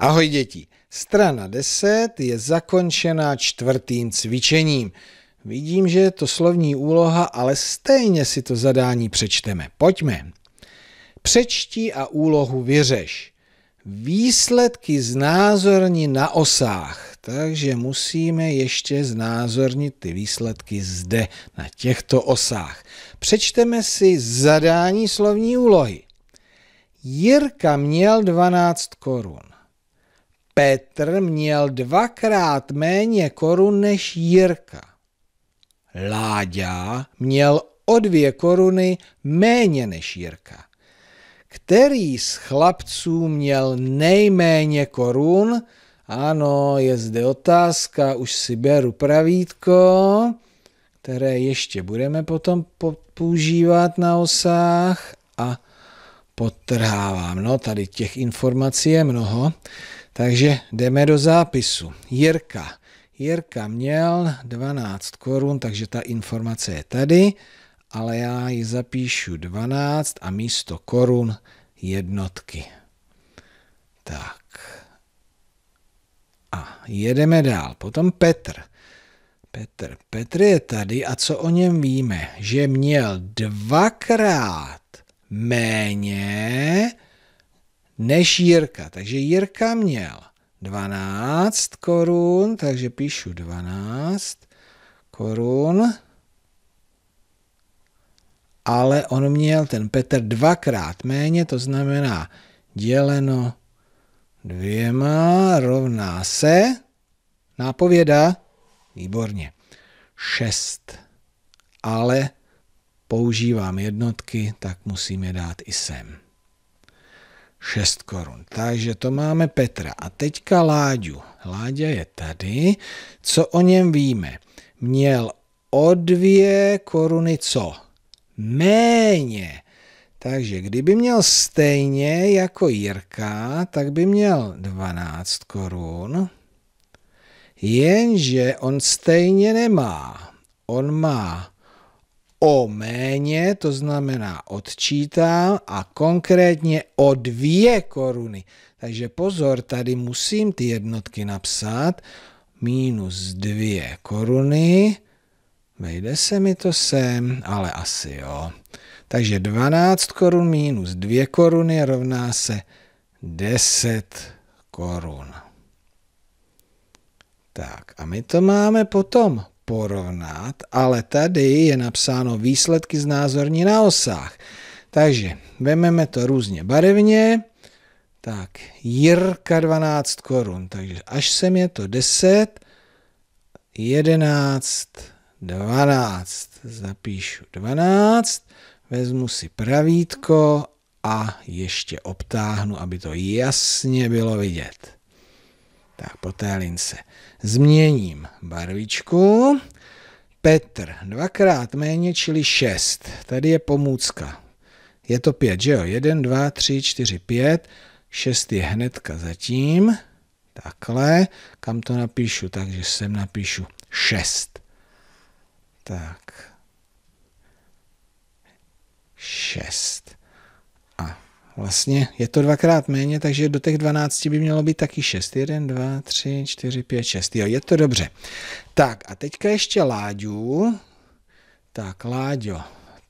Ahoj děti, strana 10 je zakončená čtvrtým cvičením. Vidím, že je to slovní úloha, ale stejně si to zadání přečteme. Pojďme. Přečti a úlohu vyřeš. Výsledky znázorni na osách. Takže musíme ještě znázornit ty výsledky zde, na těchto osách. Přečteme si zadání slovní úlohy. Jirka měl 12 korun. Petr měl dvakrát méně korun než Jirka. Láďa měl o dvě koruny méně než Jirka. Který z chlapců měl nejméně korun? Ano, je zde otázka, už si beru pravítko, které ještě budeme potom používat na osách a potrhávám. No, tady těch informací je mnoho. Takže jdeme do zápisu. Jirka. Jirka měl 12 korun, takže ta informace je tady, ale já ji zapíšu 12 a místo korun jednotky. Tak. A jedeme dál. Potom Petr. Petr. Petr je tady a co o něm víme? Že měl dvakrát méně než Jirka. Takže Jirka měl 12 korun, takže píšu 12 korun, ale on měl ten Petr dvakrát méně, to znamená děleno dvěma rovná se nápověda, výborně, 6. Ale používám jednotky, tak musím je dát i sem. 6 korun. Takže to máme Petra. A teďka Láďu. Láďa je tady. Co o něm víme? Měl o 2 koruny co? Méně. Takže kdyby měl stejně jako Jirka, tak by měl 12 korun. Jenže on stejně nemá. On má o méně, to znamená odčítám a konkrétně o dvě koruny. Takže pozor, tady musím ty jednotky napsat. Minus dvě koruny. Vejde se mi to sem, ale asi jo. Takže 12 korun minus 2 koruny rovná se 10 korun. Tak a my to máme potom porovnat, ale tady je napsáno výsledky znázorní na osách. Takže vememe to různě barevně, tak Jirka 12 korun, takže až sem je to 10, 11, 12, zapíšu 12, vezmu si pravítko a ještě obtáhnu, aby to jasně bylo vidět. Tak po té lince. Změním barvičku. Petr dvakrát méně, čili 6. Tady je pomůcka. Je to 5, že jo? 1, 2, 3, 4, 5. 6 je hnedka zatím. Takhle. Kam to napíšu? Takže sem napíšu 6. Tak. 6. A Vlastně je to dvakrát méně, takže do těch 12 by mělo být taky 6. 1, 2, 3, 4, 5, 6. Jo, je to dobře. Tak a teďka ještě Láďu. Tak Láďo,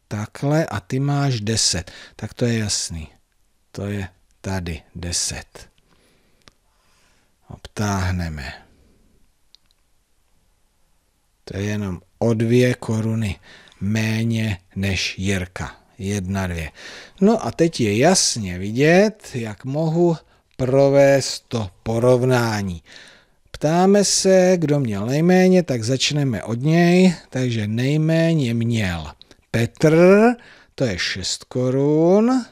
takhle a ty máš 10. Tak to je jasný. To je tady 10. Obtáhneme. To je jenom o dvě koruny méně než Jirka jedna, dvě. No a teď je jasně vidět, jak mohu provést to porovnání. Ptáme se, kdo měl nejméně, tak začneme od něj. Takže nejméně měl Petr, to je 6 korun.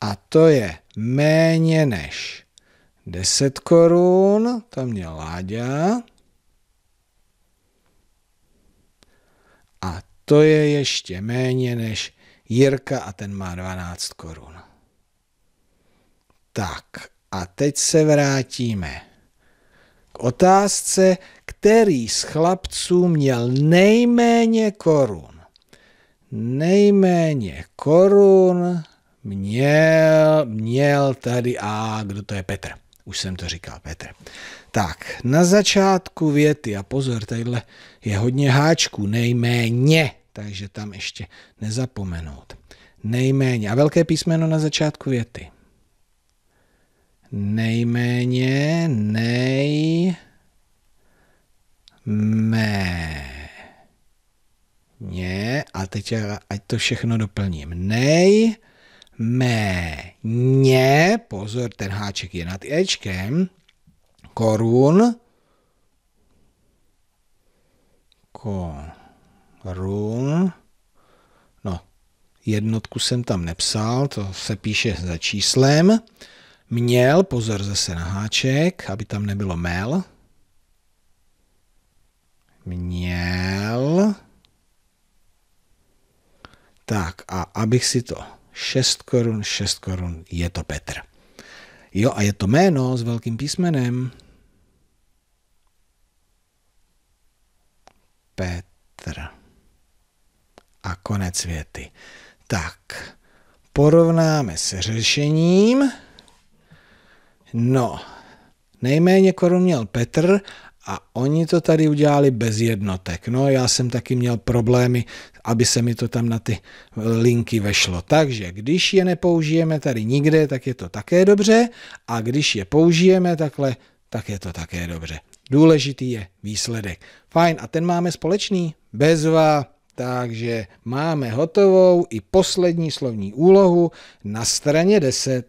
A to je méně než 10 korun, to měl Láďa. To je ještě méně než Jirka a ten má 12 korun. Tak a teď se vrátíme k otázce, který z chlapců měl nejméně korun. Nejméně korun měl, měl tady, a kdo to je Petr. Už jsem to říkal, Petr. Tak, na začátku věty, a pozor, tadyhle je hodně háčků, nejméně, takže tam ještě nezapomenout. Nejméně. A velké písmeno na začátku věty. Nejméně, nej, mé, ně, a teď ať to všechno doplním. Nej, mé, pozor, ten háček je nad Ečkem, korun, korun, no, jednotku jsem tam nepsal, to se píše za číslem, měl, pozor zase na háček, aby tam nebylo mel, měl, tak a abych si to 6 korun, 6 korun, je to Petr. Jo, a je to jméno s velkým písmenem. Petr. A konec věty. Tak, porovnáme se řešením. No, nejméně korun měl Petr a oni to tady udělali bez jednotek. No, já jsem taky měl problémy aby se mi to tam na ty eh, linky vešlo. Takže když je nepoužijeme tady nikde, tak je to také dobře a když je použijeme takhle, tak je to také dobře. Důležitý je výsledek. Fajn, a ten máme společný? Bezva. Takže máme hotovou i poslední slovní úlohu na straně 10.